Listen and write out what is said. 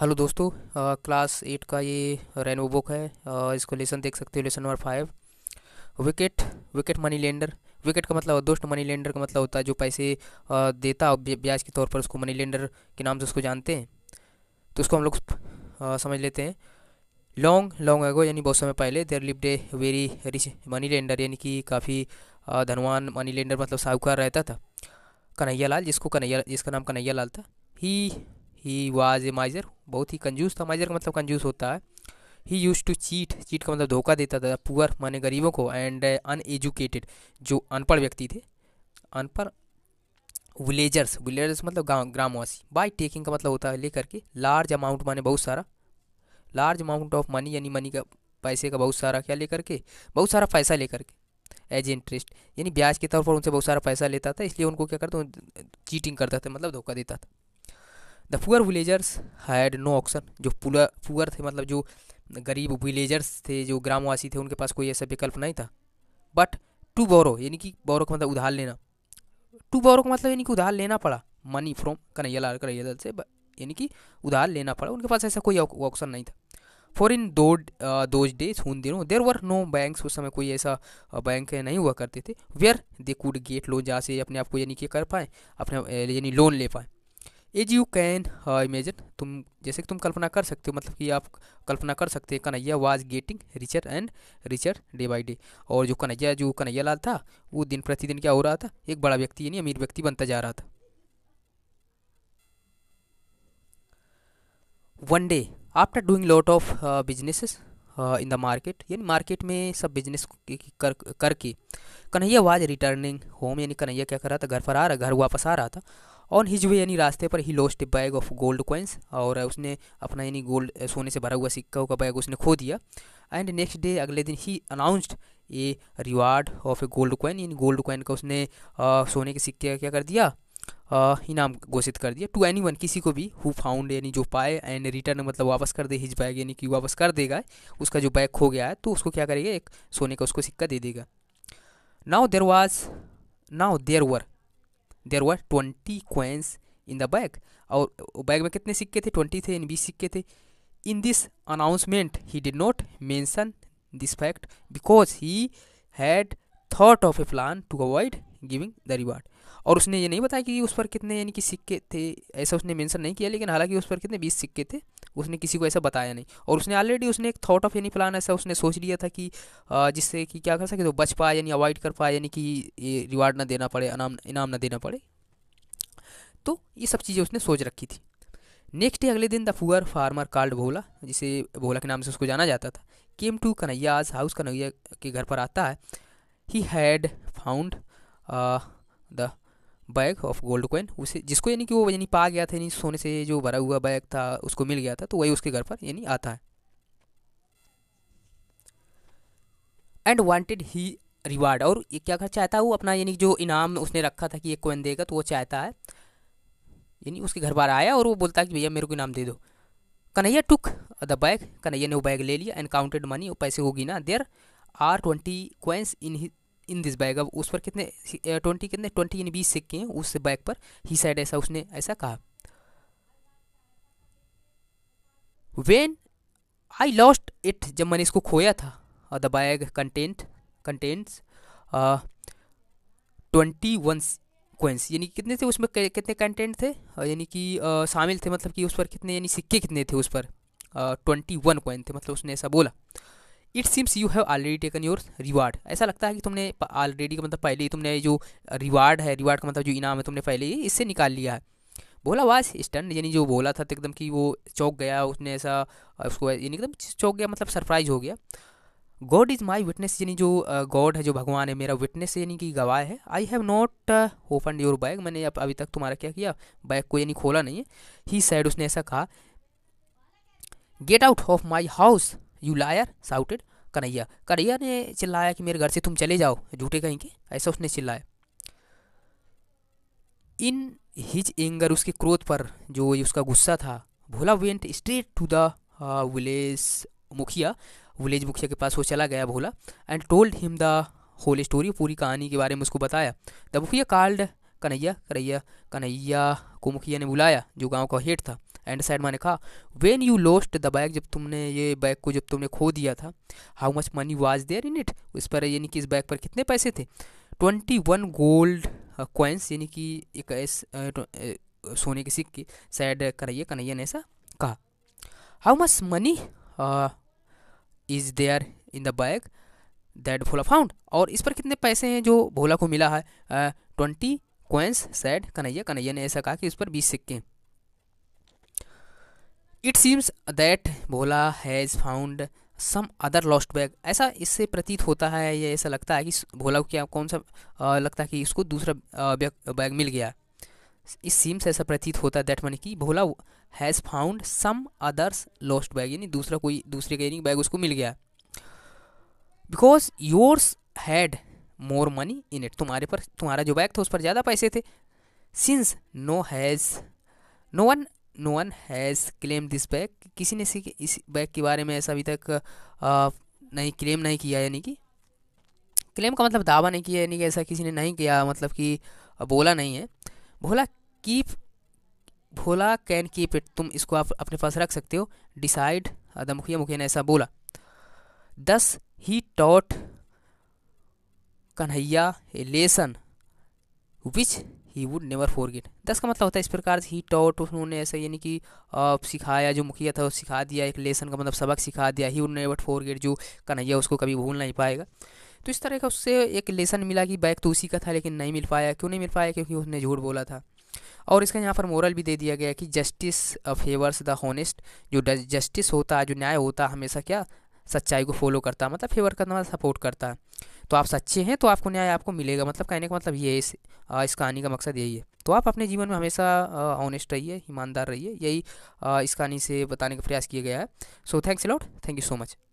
hello दोस्तों class eight का ये रेनो बुक है आ, इसको लेसन देख सकते हो lesson number five wicked wicked money lender wicked का मतलब दुष्ट मनी लेंडर का मतलब होता है जो पैसे आ, देता और ब्याज के तौर पर उसको मनी लेंडर के नाम से उसको जानते हैं तो उसको हम लोग समझ लेते हैं लॉन्ग लॉन्ग एगो यानी बहुत समय पहले there lived a very rich money lender यानी कि काफ़ी धनवान मनी लेंडर मतलब साहूकार रहता था कन्हैया लाल जिसको कन्हैया जिसका नाम कन्हैया लाल था ही ही वाज ए माइजर बहुत ही कंजूस था माइजर का मतलब कंजूस होता है he used to cheat cheat का मतलब धोखा देता था पुअर माने गरीबों को एंड अनएजुकेटेड uh, जो अनपढ़ व्यक्ति थे अनपढ़ विलेजर्स विलेजर्स मतलब गाँव ग्रामवासी बाई टेकिंग का मतलब होता है लेकर के लार्ज अमाउंट माने बहुत सारा लार्ज अमाउंट ऑफ मनी यानी मनी का पैसे का बहुत सारा क्या लेकर के बहुत सारा पैसा लेकर के एज इंटरेस्ट यानी ब्याज के तौर पर उनसे बहुत सारा पैसा लेता था इसलिए उनको क्या करता चीटिंग करता था मतलब धोखा देता था the poor villagers had no option जो पुअर थे मतलब जो गरीब विलेजर्स थे जो ग्रामवासी थे उनके पास कोई ऐसा विकल्प नहीं था बट टू बोरो यानी कि बोरो का मतलब उधार लेना टू बोरो का मतलब यानी कि उधार लेना पड़ा मनी फ्रॉम कन्हैया लाल कन्हैया लाल से यानी कि उधार लेना पड़ा उनके पास ऐसा कोई ऑप्शन नहीं था फॉर इन दो दोज डेज उन दिनों देर वर नो बैंक उस समय कोई ऐसा बैंक uh, नहीं हुआ करते थे where they could get loan जहाँ से अपने आप को यानी कि कर पाएँ अपने यानी लोन ले पाए एज यू कैन इमेजिन तुम जैसे कि तुम कल्पना कर सकते हो मतलब कि आप कल्पना कर सकते हैं Kanhaiya was getting richer and richer day by day और जो कन्हैया जो कन्हैया लाल था वो दिन प्रतिदिन क्या हो रहा था एक बड़ा व्यक्ति यानी अमीर व्यक्ति बनता जा रहा था one day after doing lot of business in the market यानी मार्केट में सब बिजनेस कर करके कन्हैया वाज रिटर्निंग होम यानी कन्हैया क्या कर रहा था घर पर आ रहा घर वापस आ रहा था ऑन हिज वे यानी रास्ते पर ही lost a bag of gold coins और उसने अपना यानी गोल्ड सोने से भरा हुआ सिक्का का बैग उसने खो दिया एंड नेक्स्ट डे अगले दिन ही announced a reward of a gold coin यानी गोल्ड कॉइन का उसने आ, सोने के सिक्के का क्या कर दिया इनाम घोषित कर दिया टू एनी वन किसी को भी हु फाउंड यानी जो पाए एंड रिटर्न मतलब वापस कर दे हिज बैग यानी कि वापस कर देगा उसका जो बैग खो गया है तो उसको क्या करेगा एक सोने का उसको सिक्का दे देगा now there was now there were there were twenty coins in the bag और बैग में कितने सिक्के थे ट्वेंटी थे इन बीस सिक्के थे in this announcement he did not mention this fact because he had thought of a plan to avoid giving the reward और उसने ये नहीं बताया कि उस पर कितने यानी कि सिक्के थे ऐसा उसने मैंसन नहीं किया लेकिन हालांकि उस पर कितने बीस सिक्के थे उसने किसी को ऐसा बताया नहीं और उसने ऑलरेडी उसने एक थॉट ऑफ यानी प्लान ऐसा उसने सोच लिया था कि जिससे कि क्या कर सके तो बच पाए यानी अवॉइड कर पाए यानी कि ये रिवार्ड ना देना पड़े इनाम इनाम ना देना पड़े तो ये सब चीज़ें उसने सोच रखी थी नेक्स्ट डे अगले दिन the poor farmer called Bhola जिसे भोला के नाम से उसको जाना जाता था came to Kanhaiya's house Kanhaiya के घर पर आता है he had found the bag of gold coin उसे जिसको यानी कि वो यानी पा गया था यानी सोने से जो भरा हुआ बैग था उसको मिल गया था तो वही उसके घर पर यानी आता है एंड वांटेड ही रिवार्ड और ये क्या कर चाहता है वो अपना यानी जो इनाम उसने रखा था कि एक कोइन देगा तो वो चाहता है यानी उसके घर पर आया और वो बोलता है कि भैया मेरे को इनाम दे दो Kanhaiya took the bag Kanhaiya ने वो बैग ले लिया एंड काउंटेड मनी पैसे होगी ना there are twenty coins in in this bag अब उस पर कितने ट्वेंटी कितने ट्वेंटी यानी बीस सिक्के हैं उस बैग पर ही साइड ऐसा उसने ऐसा कहा वेन आई लॉस्ट इट जब मैंने इसको खोया था the bag content contents twenty one coins यानी कितने थे उसमें कितने कंटेंट थे uh, यानी कि uh, शामिल थे मतलब कि उस पर कितने यानी सिक्के कितने थे उस पर ट्वेंटी वन क्वेन थे मतलब उसने ऐसा बोला it seems you have already taken your reward ऐसा लगता है कि तुमने ऑलरेडी मतलब पहले ही तुमने जो रिवार्ड है रिवार्ड का मतलब जो इनाम है तुमने पहले ही इससे निकाल लिया है बोला वाज स्टन यानी जो बोला था तो एकदम कि वो चौक गया उसने ऐसा उसको यानी एकदम चौक गया मतलब सरप्राइज हो गया गॉड इज़ माई विटनेस यानी जो गॉड है जो भगवान है मेरा विटनेस यानी कि गवाह है I have not open your bag मैंने अब अभी तक तुम्हारा क्या किया बैग को यानी खोला नहीं है ही साइड उसने ऐसा कहा get out of my house you liar shouted Kanhaiya Kanhaiya ने चिल्लाया कि मेरे घर से तुम चले जाओ झूठे कहीं के ऐसा उसने चिल्लाया इन हिज एंगर उसके क्रोध पर जो उसका गुस्सा था Bhola went straight to the village mukhiya village मुखिया के पास वो चला गया Bhola and told him the whole story पूरी कहानी के बारे में उसको बताया द मुखिया कार्ड कन्हैया कन्हैया कन्हैया को मुखिया ने बुलाया जो गांव का हेड था एंड साइड मैंने कहा when you lost the bag जब तुमने ये बैग को जब तुमने खो दिया था how much money was there in it उस पर यानी कि इस बैग पर कितने पैसे थे ट्वेंटी वन गोल्ड कॉइन्स यानी कि एक ऐसे uh, uh, सोने के सिक्के साइड कन्हैया कन्हैया ने ऐसा कहा how much money is there in the bag that Bhola found और इस पर कितने पैसे हैं जो भोला को मिला है twenty coins said Kanhaiya Kanhaiya ने ऐसा कहा कि इस पर बीस सिक्के हैं it seems that Bhola has found some other lost bag ऐसा इससे प्रतीत होता है या ऐसा लगता है कि भोला को क्या कौन सा आ, लगता है कि इसको दूसरा बैग मिल गया इस सीम्स ऐसा प्रतीत होता है दैट मनी कि Bhola has found some others lost bag यानी दूसरा कोई दूसरे का यानी बैग उसको मिल गया because yours had more money in it तुम्हारे पर तुम्हारा जो बैग था उस पर ज़्यादा पैसे थे since no has no one no one has claim this bag किसी ने इस बैग के बारे में ऐसा अभी तक आ, नहीं क्लेम नहीं किया यानी कि क्लेम का मतलब दावा नहीं किया यानी कि ऐसा किसी ने नहीं किया मतलब कि बोला नहीं है Bhola keep Bhola can keep it तुम इसको आप अपने पास रख सकते हो डिसाइड द मुखिया मुखिया ने ऐसा बोला thus he taught Kanhaiya a lesson which he would never forget thus का मतलब होता है इस प्रकार से ही टॉट उन्होंने ऐसा यानी कि सिखाया जो मुखिया था वो सिखा दिया एक लेसन का मतलब सबक सिखा दिया he would never forget जो कन्हैया उसको कभी भूल नहीं पाएगा तो इस तरह का उससे एक लेसन मिला कि बैग तो उसी का था लेकिन नहीं मिल पाया क्यों नहीं मिल पाया क्योंकि उसने झूठ बोला था और इसका यहाँ पर मोरल भी दे दिया गया कि जस्टिस फेवर्स द होनेस्ट जो जस्टिस होता है जो न्याय होता है हमेशा क्या सच्चाई को फॉलो करता मतलब फेवर करना सपोर्ट मतलब करता है तो आप सच्चे हैं तो आपको न्याय आपको मिलेगा मतलब कहने का मतलब ये इस, इस कहानी का मकसद यही है तो आप अपने जीवन में हमेशा ऑनेस्ट रहिए ईमानदार रहिए यही इस कहानी से बताने का प्रयास किया गया है so thanks lot thank you so much